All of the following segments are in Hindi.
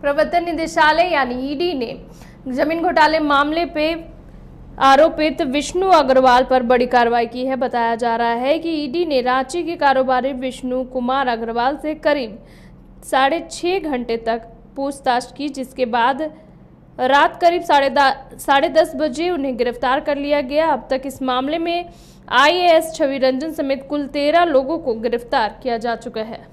प्रवर्तन निदेशालय यानी ईडी e ने जमीन घोटाले मामले पे आरोपित विष्णु अग्रवाल पर बड़ी कार्रवाई की है बताया जा रहा है कि ईडी e ने रांची के कारोबारी विष्णु कुमार अग्रवाल से करीब साढ़े छः घंटे तक पूछताछ की जिसके बाद रात करीब साढ़े साढ़े दस बजे उन्हें गिरफ्तार कर लिया गया अब तक इस मामले में आईएएस छवि रंजन समेत कुल तेरह लोगों को गिरफ्तार किया जा चुका है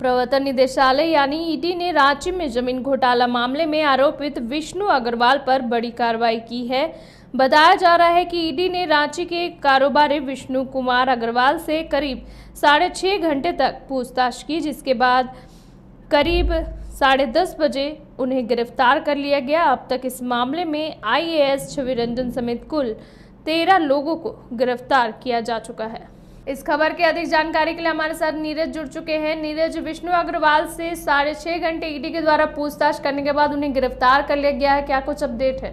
प्रवर्तन निदेशालय यानी ईडी ने रांची में जमीन घोटाला मामले में आरोपित विष्णु अग्रवाल पर बड़ी कार्रवाई की है बताया जा रहा है कि ईडी ने रांची के कारोबारी विष्णु कुमार अग्रवाल से करीब साढ़े छः घंटे तक पूछताछ की जिसके बाद करीब साढ़े दस बजे उन्हें गिरफ्तार कर लिया गया अब तक इस मामले में आई छवि रंजन समेत कुल तेरह लोगों को गिरफ्तार किया जा चुका है इस खबर की अधिक जानकारी के लिए हमारे साथ नीरज जुड़ चुके हैं नीरज विष्णु अग्रवाल से साढ़े छह घंटे ईडी e के द्वारा पूछताछ करने के बाद उन्हें गिरफ्तार कर लिया गया है क्या कुछ अपडेट है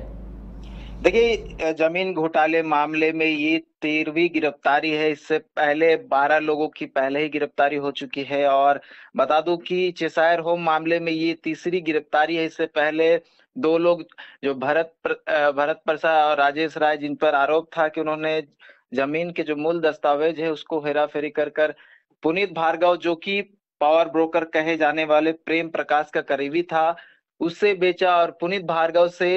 देखिए जमीन घोटाले मामले में ये तेरहवीं गिरफ्तारी है इससे पहले बारह लोगों की पहले ही गिरफ्तारी हो चुकी है और बता दूं कि चेसायर होम मामले में ये तीसरी गिरफ्तारी है इससे पहले दो लोग जो भरत प्र, भरत प्रसाद और राजेश राय जिन पर आरोप था कि उन्होंने जमीन के जो मूल दस्तावेज है उसको हेरा फेरी कर कर पुनीत भार्गव जो कि पावर ब्रोकर कहे जाने वाले प्रेम प्रकाश का करीबी था उससे बेचा और पुनीत भार्गव से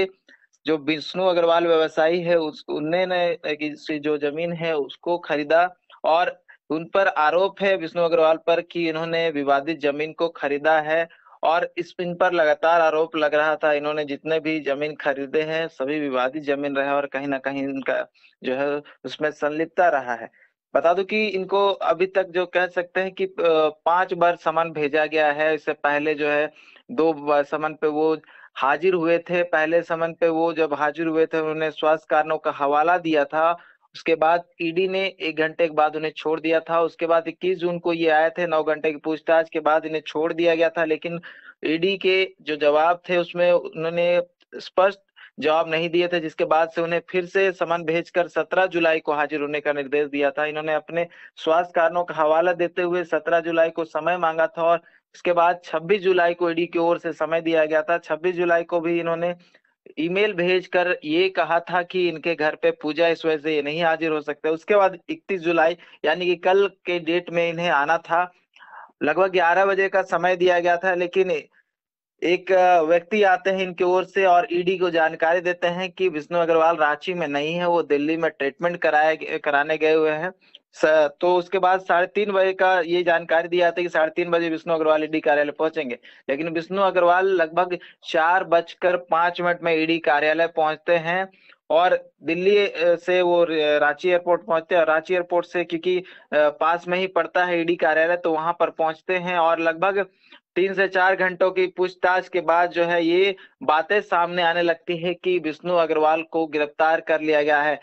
जो विष्णु अग्रवाल व्यवसायी है उस उन्होंने जो जमीन है उसको खरीदा और उन पर आरोप है विष्णु अग्रवाल पर कि इन्होंने विवादित जमीन को खरीदा है और इस इन पर लगातार आरोप लग रहा था इन्होंने जितने भी जमीन खरीदे हैं सभी विवादित जमीन रहे और कहीं ना कहीं इनका जो है उसमें संलिप्तता रहा है बता दो कि इनको अभी तक जो कह सकते हैं कि पांच बार समान भेजा गया है इससे पहले जो है दो बार समन पे वो हाजिर हुए थे पहले समन पे वो जब हाजिर हुए थे उन्होंने स्वास्थ्य कारणों का हवाला दिया था उसके बाद ईडी e ने एक घंटे के बाद उन्हें छोड़ दिया था उसके बाद 21 जून को ये आए थे नौ घंटे की पूछताछ के बाद इन्हें छोड़ दिया गया था लेकिन ईडी e के जो जवाब थे उसमें उन्होंने स्पष्ट जवाब नहीं दिए थे जिसके बाद से उन्हें फिर से समन भेजकर 17 जुलाई को हाजिर होने का निर्देश दिया था इन्होंने अपने स्वास्थ्य कारणों का हवाला देते हुए 17 जुलाई को समय मांगा था और इसके बाद 26 जुलाई को ईडी e की ओर से समय दिया गया था 26 जुलाई को भी इन्होंने ईमेल भेजकर ये कहा था कि इनके घर पे पूजा इस वजह से ये नहीं हाजिर हो सकते उसके बाद 31 जुलाई यानी कि कल के डेट में इन्हें आना था लगभग ग्यारह बजे का समय दिया गया था लेकिन एक व्यक्ति आते हैं इनकी ओर से और ईडी को जानकारी देते हैं कि विष्णु अग्रवाल रांची में नहीं है वो दिल्ली में ट्रीटमेंट कराए कराने गए हुए हैं तो उसके बाद साढ़े तीन बजे का ये जानकारी दिया था कि साढ़े तीन बजे विष्णु अग्रवाल ईडी कार्यालय पहुंचेंगे लेकिन विष्णु अग्रवाल लगभग चार बजकर पांच मिनट में ईडी कार्यालय पहुंचते हैं और दिल्ली से वो रांची एयरपोर्ट पहुंचते हैं रांची एयरपोर्ट से क्योंकि पास में ही पड़ता है ईडी कार्यालय तो वहां पर पहुंचते हैं और लगभग तीन से चार घंटों की पूछताछ के बाद जो है ये बातें सामने आने लगती है कि विष्णु अग्रवाल को गिरफ्तार कर लिया गया है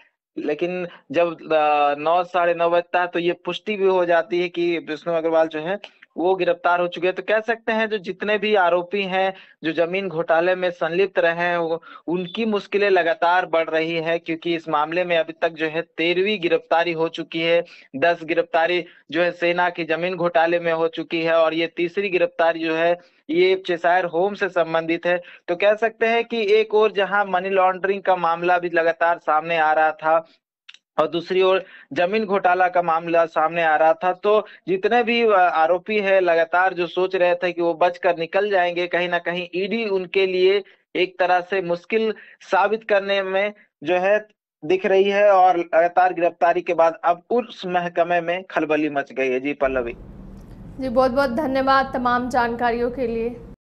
लेकिन जब नौ साढ़े नौ बजता है तो ये पुष्टि भी हो जाती है कि विष्णु अग्रवाल जो है वो गिरफ्तार हो चुके हैं तो कह सकते हैं जो जितने भी आरोपी हैं जो जमीन घोटाले में संलिप्त रहे हैं उनकी मुश्किलें लगातार बढ़ रही है क्योंकि इस मामले में अभी तक जो है तेरहवीं गिरफ्तारी हो चुकी है दस गिरफ्तारी जो है सेना की जमीन घोटाले में हो चुकी है और ये तीसरी गिरफ्तारी जो है ये चेसायर होम से संबंधित है तो कह सकते हैं कि एक और जहां मनी लॉन्ड्रिंग का मामला भी लगातार सामने आ रहा था और दूसरी ओर जमीन घोटाला का मामला सामने आ रहा था तो जितने भी आरोपी है लगातार जो सोच रहे थे कि वो बचकर निकल जाएंगे कहीं ना कहीं ईडी उनके लिए एक तरह से मुश्किल साबित करने में जो है दिख रही है और लगातार गिरफ्तारी के बाद अब उस महकमे में खलबली मच गई है जी पल्लवी जी बहुत बहुत धन्यवाद तमाम जानकारियों के लिए